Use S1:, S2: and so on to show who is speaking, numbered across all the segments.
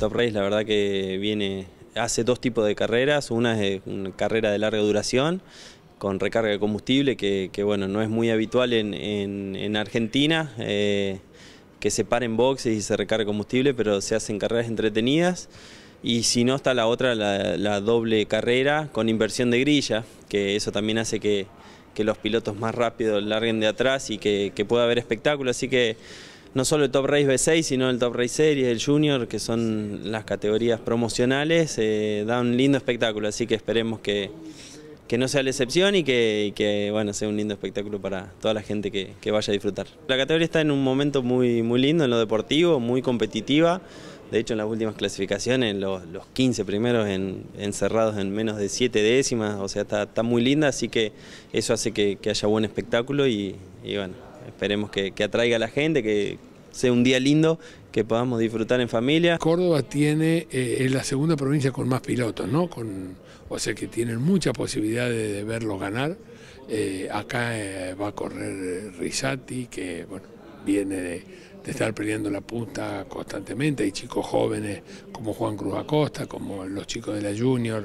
S1: Top Race la verdad que viene, hace dos tipos de carreras, una es eh, una carrera de larga duración con recarga de combustible, que, bueno, no es muy habitual en, Argentina, eh, que se paren boxes y se recargue combustible, pero se hacen carreras entretenidas. Y si no está la otra, la, doble carrera con inversión de grilla, que eso también hace que, que los pilotos más rápidos larguen de atrás y que, que pueda haber espectáculo. Así que no solo el Top Race B6, sino el Top Race Series, el Junior, que son las categorías promocionales, eh, da un lindo espectáculo, así que esperemos que, no sea la excepción y que, que, bueno, sea un lindo espectáculo para toda la gente que, vaya a disfrutar. La categoría está en un momento muy, muy lindo en lo deportivo, muy competitiva, de hecho en las últimas clasificaciones, los, 15 primeros encerrados en menos de 7 décimas, o sea, está, muy linda, así que eso hace que, que haya buen espectáculo y, y bueno. Esperemos que, atraiga a la gente, que sea un día lindo, que podamos disfrutar en familia. Córdoba
S2: tiene, eh, es la segunda provincia con más pilotos, ¿no? o sea que tienen mucha posibilidad de verlo ganar. Eh, acá eh, va a correr Risati, que viene de de estar perdiendo la punta constantemente. Hay chicos jóvenes como Juan Cruz Acosta, como los chicos de la Junior.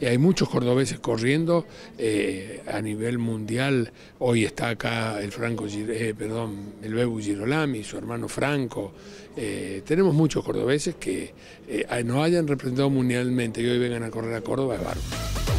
S2: Y hay muchos cordobeses corriendo eh, a nivel mundial. Hoy está acá el Franco, eh, perdón, el Bebu Girolami, su hermano Franco. Eh, tenemos muchos cordobeses que nos hayan representado mundialmente y hoy vengan a correr a Córdoba, es bárbaro.